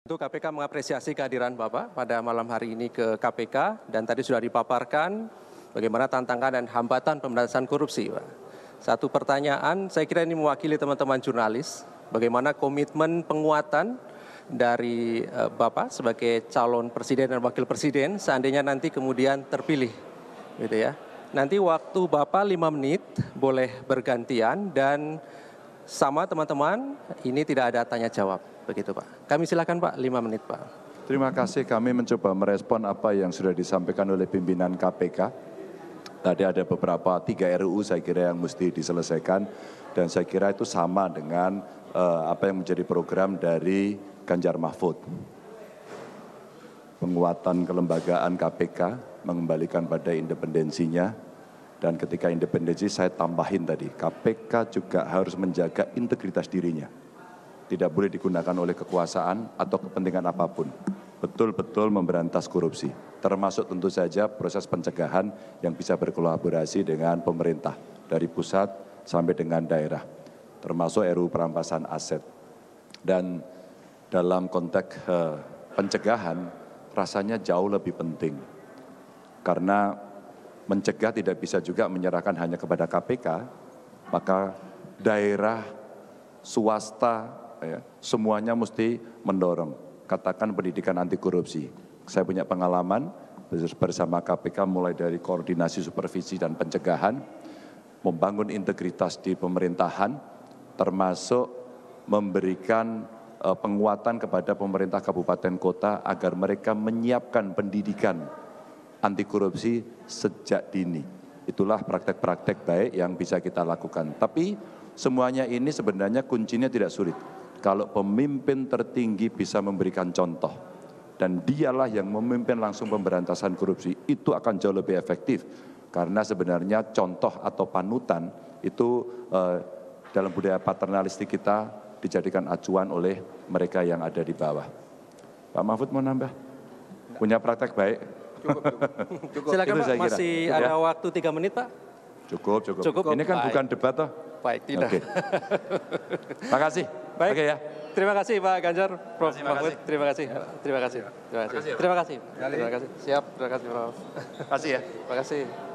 Tentu KPK mengapresiasi kehadiran Bapak pada malam hari ini ke KPK dan tadi sudah dipaparkan bagaimana tantangan dan hambatan pemberantasan korupsi. Pak. Satu pertanyaan, saya kira ini mewakili teman-teman jurnalis, bagaimana komitmen penguatan dari eh, Bapak sebagai calon presiden dan wakil presiden seandainya nanti kemudian terpilih gitu ya. Nanti waktu Bapak lima menit boleh bergantian dan sama teman-teman, ini tidak ada tanya jawab. Begitu Pak. Kami silakan Pak, lima menit Pak. Terima kasih kami mencoba merespon apa yang sudah disampaikan oleh pimpinan KPK. Tadi ada beberapa tiga RUU saya kira yang mesti diselesaikan dan saya kira itu sama dengan uh, apa yang menjadi program dari Ganjar Mahfud. Penguatan kelembagaan KPK, mengembalikan pada independensinya, dan ketika independensi saya tambahin tadi, KPK juga harus menjaga integritas dirinya. Tidak boleh digunakan oleh kekuasaan atau kepentingan apapun. Betul-betul memberantas korupsi. Termasuk tentu saja proses pencegahan yang bisa berkolaborasi dengan pemerintah. Dari pusat sampai dengan daerah. Termasuk RU perampasan aset. Dan dalam konteks eh, pencegahan rasanya jauh lebih penting. Karena mencegah tidak bisa juga menyerahkan hanya kepada KPK, maka daerah swasta ya, semuanya mesti mendorong. Katakan pendidikan anti korupsi. Saya punya pengalaman bersama KPK mulai dari koordinasi supervisi dan pencegahan, membangun integritas di pemerintahan, termasuk memberikan eh, penguatan kepada pemerintah kabupaten kota agar mereka menyiapkan pendidikan anti korupsi sejak dini. Itulah praktek-praktek baik yang bisa kita lakukan. Tapi semuanya ini sebenarnya kuncinya tidak sulit. Kalau pemimpin tertinggi bisa memberikan contoh dan dialah yang memimpin langsung pemberantasan korupsi, itu akan jauh lebih efektif. Karena sebenarnya contoh atau panutan itu eh, dalam budaya paternalistik kita dijadikan acuan oleh mereka yang ada di bawah. Pak Mahfud mau nambah? Punya praktek baik? cukup, Silakan Pak, masih ada ya. waktu tiga menit Pak. Cukup, cukup. cukup. Ini kan Baik. bukan debat toh. Baik, tidak. Okay. kasih. Baik. okay, ya. Terima kasih Pak Ganjar, Prof. Terima kasih. Terima kasih. Terima kasih. Terima kasih. Ya. Terima kasih. Siap, terima kasih Prof. Terima kasih ya. Terima kasih.